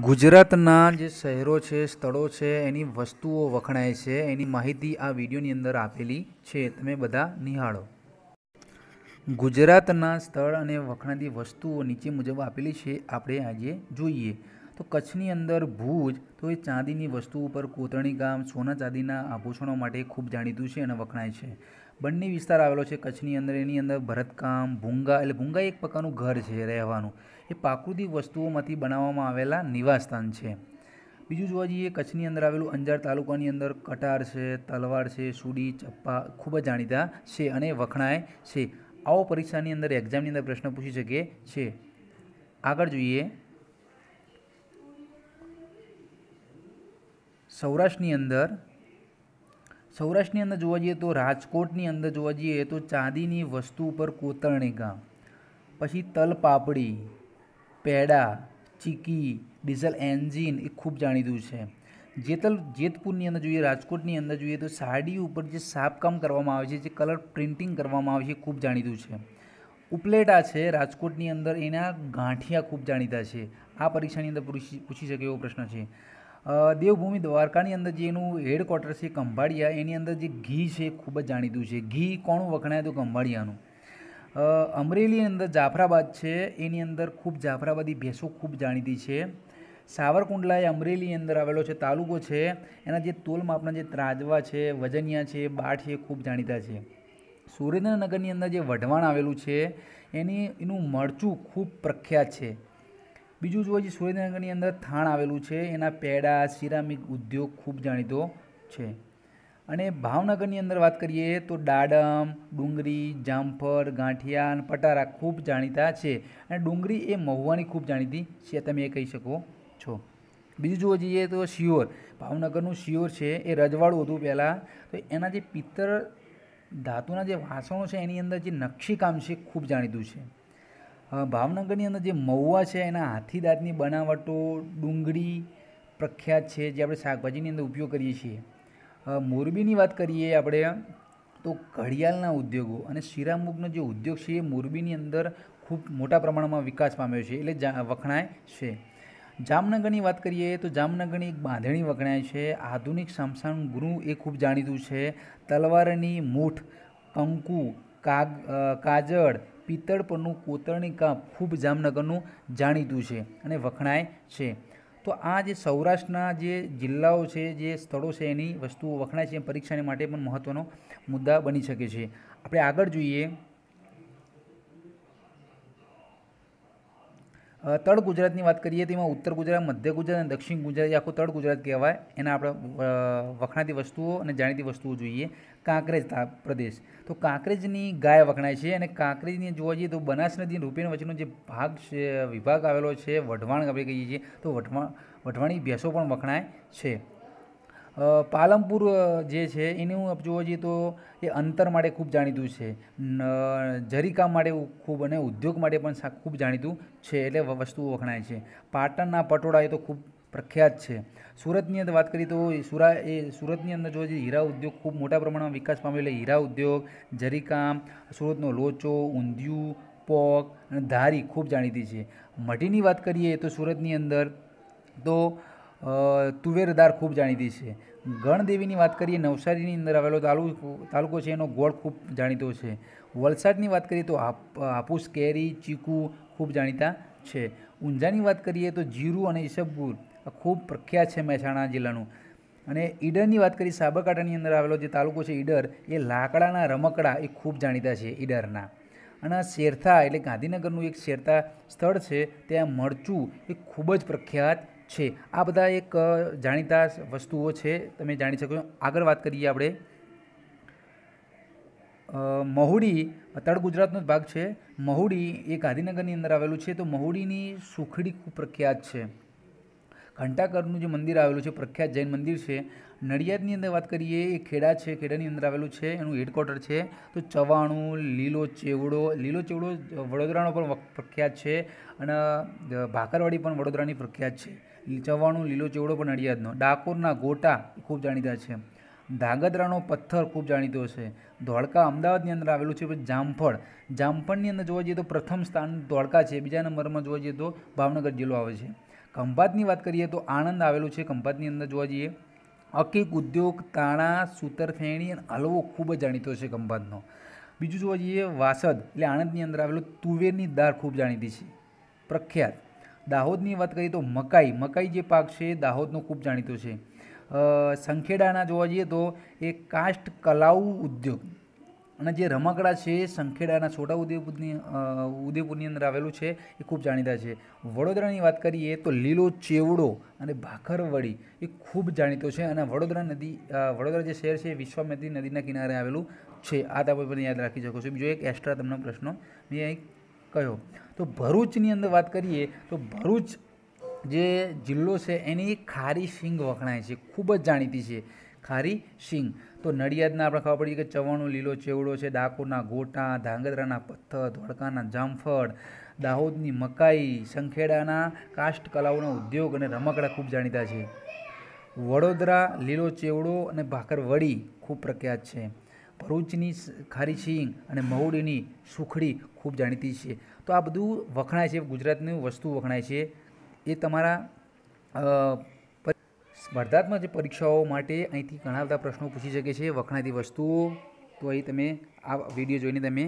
ગુજરાતના જે શહેરો છે સ્થળો છે એની વસ્તુઓ વખણાય છે એની માહિતી આ વિડીયોની અંદર આપેલી છે તમે બધા નિહાળો ગુજરાતના સ્થળ અને વખણાતી વસ્તુઓ નીચે મુજબ આપેલી છે આપણે આજે જોઈએ તો કચ્છની અંદર ભૂજ તો એ ચાંદીની વસ્તુ ઉપર કોતરણી ગામ સોના ચાંદીના આભૂષણો માટે ખૂબ જાણીતું છે અને વખણાય છે બંને વિસ્તાર આવેલો છે કચ્છની અંદર એની અંદર ભરતકામ ભૂંગા એટલે ભૂંગા એક પ્રકારનું ઘર છે રહેવાનું એ પ્રાકૃતિક વસ્તુઓમાંથી બનાવવામાં આવેલા નિવાસસ્થાન છે બીજું જોવા જઈએ કચ્છની અંદર આવેલું અંજાર તાલુકાની અંદર કટાર છે તલવાર છે સુડી ચપ્પા ખૂબ જ જાણીતા છે અને વખણાય છે આવો પરીક્ષાની અંદર એક્ઝામની અંદર પ્રશ્ન પૂછી શકે છે આગળ જોઈએ સૌરાષ્ટ્રની અંદર સૌરાષ્ટ્રની અંદર જોવા જઈએ તો રાજકોટની અંદર જોવા જઈએ તો ચાંદીની વસ્તુ ઉપર કોતરણેકા કામ પછી તલપાપડી પેડા ચીકી ડીઝલ એન્જિન એ ખૂબ જાણીતું છે જેતલ જેતપુરની અંદર જોઈએ રાજકોટની અંદર જોઈએ તો સાડી ઉપર જે સાપકામ કરવામાં આવે છે જે કલર પ્રિન્ટિંગ કરવામાં આવે છે ખૂબ જાણીતું છે ઉપલેટા છે રાજકોટની અંદર એના ગાંઠિયા ખૂબ જાણીતા છે આ પરીક્ષાની અંદર પૂછી શકે એવો પ્રશ્ન છે દેવભૂમિ દ્વારકાની અંદર જે એનું હેડક્વાર્ટર છે કંભાળિયા એની અંદર જે ઘી છે ખૂબ જ જાણીતું છે ઘી કોણ વખણાય તો કંભાળિયાનું અમરેલીની અંદર જાફરાબાદ છે એની અંદર ખૂબ જાફરાબાદી ભેંસો ખૂબ જાણીતી છે સાવરકુંડલા એ અમરેલીની અંદર આવેલો છે તાલુકો છે એના જે તોલ માપના જે ત્રાજવા છે વજનિયા છે બાઠ છે ખૂબ જાણીતા છે સુરેન્દ્રનગરની અંદર જે વઢવાણ આવેલું છે એની એનું મરચું ખૂબ પ્રખ્યાત છે બીજું જોઈએ છે સુરેન્દ્રનગરની અંદર થાણ આવેલું છે એના પેડા સિરામિક ઉદ્યોગ ખૂબ જાણીતો છે અને ભાવનગરની અંદર વાત કરીએ તો દાડમ ડુંગળી જામફળ ગાંઠિયા અને પટારા ખૂબ જાણીતા છે અને ડુંગળી એ મહુવાની ખૂબ જાણીતી છે તમે એ કહી શકો છો બીજું જોવા જઈએ તો શિયોર ભાવનગરનું શિયોર છે એ રજવાડું હતું પહેલાં તો એના જે પિત્તળ ધાતુના જે વાસણો છે એની અંદર જે નકશીકામ છે ખૂબ જાણીતું છે ભાવનગરની અંદર જે મહુવા છે એના હાથી દાંતની બનાવટો ડુંગળી પ્રખ્યાત છે જે આપણે શાકભાજીની અંદર ઉપયોગ કરીએ છીએ મોરબીની વાત કરીએ આપણે તો ઘડિયાળના ઉદ્યોગો અને શિરામુગનો જે ઉદ્યોગ છે એ મોરબીની અંદર ખૂબ મોટા પ્રમાણમાં વિકાસ પામ્યો છે એટલે વખણાય છે જામનગરની વાત કરીએ તો જામનગરની એક બાંધણી વખણાય છે આધુનિક સમસાન ગૃહ એ ખૂબ જાણીતું છે તલવારની મૂઠ કંકુ કાગ કાજળ પિત્તળ પરનું કોતરણી કામ ખૂબ જામનગરનું જાણીતું છે અને વખણાય છે તો આ જે સૌરાષ્ટ્રના જે જિલ્લાઓ છે જે સ્થળો છે એની વસ્તુઓ વખણાય છે પરીક્ષાને માટે પણ મહત્ત્વનો મુદ્દા બની શકે છે આપણે આગળ જોઈએ તળ ગુજરાતની વાત કરીએ તેમાં ઉત્તર ગુજરાત મધ્ય ગુજરાત અને દક્ષિણ ગુજરાત આખું તળ ગુજરાત કહેવાય એના આપણે વખણાતી વસ્તુઓ અને જાણીતી વસ્તુઓ જોઈએ કાંકરેજ પ્રદેશ તો કાંકરેજની ગાય વખણાય છે અને કાંકરેજની જોવા જઈએ તો બનાસ નદી રૂપેણ વચ્ચેનો જે ભાગ છે વિભાગ આવેલો છે વઢવાણ આપણે કહીએ છીએ તો વઢવાણ વઢવાણી ભેંસો પણ વખણાય છે પાલમપુર જે છે એનું જોવા જઈએ તો એ અંતર માટે ખૂબ જાણીતું છે જરીકામ માટે ખૂબ અને ઉદ્યોગ માટે પણ ખૂબ જાણીતું છે એટલે વસ્તુઓ વખણાય છે પાટણના પટોળા એ તો ખૂબ પ્રખ્યાત છે સુરતની અંદર વાત કરીએ તો સુરા એ સુરતની અંદર જોવા જઈએ હીરા ઉદ્યોગ ખૂબ મોટા પ્રમાણમાં વિકાસ પામેલો હીરા ઉદ્યોગ જરીકામ સુરતનો લોચો ઊંધિયું પોક અને ધારી ખૂબ જાણીતી છે મઢીની વાત કરીએ તો સુરતની અંદર તો તુવેરદાર ખૂબ જાણીતી છે ગણદેવીની વાત કરીએ નવસારીની અંદર આવેલો તાલુકો તાલુકો છે એનો ગોળ ખૂબ જાણીતો છે વલસાડની વાત કરીએ તો હાપુસ કેરી ચીકુ ખૂબ જાણીતા છે ઊંઝાની વાત કરીએ તો જીરું અને ઈસબગુર ખૂબ પ્રખ્યાત છે મહેસાણા જિલ્લાનું અને ઈડરની વાત કરીએ સાબરકાંઠાની અંદર આવેલો જે તાલુકો છે ઈડર એ લાકડાના રમકડા એ ખૂબ જાણીતા છે ઈડરના અને આ શેરથા એટલે ગાંધીનગરનું એક શેરથા સ્થળ છે ત્યાં મરચું એ ખૂબ જ પ્રખ્યાત છે આ બધા એક જાણીતા વસ્તુઓ છે તમે જાણી શકો છો આગળ વાત કરીએ આપણે મહુડી તળ ગુજરાતનો જ ભાગ છે મહુડી એ ગાંધીનગરની અંદર આવેલું છે તો મહુડીની સુખડી ખૂબ પ્રખ્યાત છે ઘંટાકરનું જે મંદિર આવેલું છે પ્રખ્યાત જૈન મંદિર છે નડિયાદની અંદર વાત કરીએ એ ખેડા છે ખેડાની અંદર આવેલું છે એનું હેડક્વાર્ટર છે તો ચવાણું લીલો ચેવડો લીલો ચેવડો વડોદરાનો પણ પ્રખ્યાત છે અને ભાકરવાડી પણ વડોદરાની પ્રખ્યાત છે ચવાણું લીલો ચેવડો પણ નડિયાદનો ડાકોરના ગોટા ખૂબ જાણીતા છે ધાગધરાનો પથ્થર ખૂબ જાણીતો છે ધોળકા અમદાવાદની અંદર આવેલું છે જામફળ જામફળની અંદર જોવા જઈએ તો પ્રથમ સ્થાન ધોળકા છે બીજા નંબરમાં જોવા જઈએ તો ભાવનગર જિલ્લો આવે છે કંપાતની વાત કરીએ તો આણંદ આવેલું છે કંપાતની અંદર જોવા જઈએ અકીક ઉદ્યોગ તાણા સૂતરફેણી અને હલવો ખૂબ જ જાણીતો છે કંપાતનો બીજું જોવા જઈએ વાસદ એટલે આણંદની અંદર આવેલું તુવેરની દાળ ખૂબ જાણીતી છે પ્રખ્યાત દાહોદની વાત કરીએ તો મકાઈ મકાઈ જે પાક છે દાહોદનો ખૂબ જાણીતો છે સંખેડાના જોવા જઈએ તો એ કાસ્ટ કલાઉ ઉદ્યોગ અને જે રમકડા છે સંખેડાના છોટા ઉદેપુરની ઉદેપુરની અંદર આવેલું છે એ ખૂબ જાણીતા છે વડોદરાની વાત કરીએ તો લીલો ચેવડો અને ભાખરવડી એ ખૂબ જાણીતો છે અને વડોદરા નદી વડોદરા જે શહેર છે એ વિશ્વામિત્રી નદીના કિનારે આવેલું છે આ તમે પણ યાદ રાખી શકો છો બીજો એક એક્સ્ટ્રા તમને પ્રશ્ન મેં અહીં કયો તો ભરૂચની અંદર વાત કરીએ તો ભરૂચ જે જિલ્લો છે એની ખારી શીંગ વખણાય છે ખૂબ જ જાણીતી છે ખારી શીંગ તો નડિયાદના આપણે ખબર પડી કે ચવાણું લીલો ચેવડો છે ડાકોરના ગોટા ધાંગધ્રાના પથ્થર ધોળકાના જામફળ દાહોદની મકાઈ સંખેડાના કાષ્ટ કલાઓના ઉદ્યોગ અને રમકડા ખૂબ જાણીતા છે વડોદરા લીલો ચેવડો અને ભાખરવડી ખૂબ પ્રખ્યાત છે ભરૂચની ખારી સિંગ અને મહુડીની સુખડી ખૂબ જાણીતી છે તો આ બધું વખણાય છે ગુજરાતની વસ્તુ વખણાય છે એ તમારા સ્પર્ધાત્મક જે પરીક્ષાઓ માટે અહીંથી ઘણા બધા પ્રશ્નો પૂછી શકે છે વખણાતી વસ્તુઓ તો અહીં તમે આ વિડીયો જોઈને તમે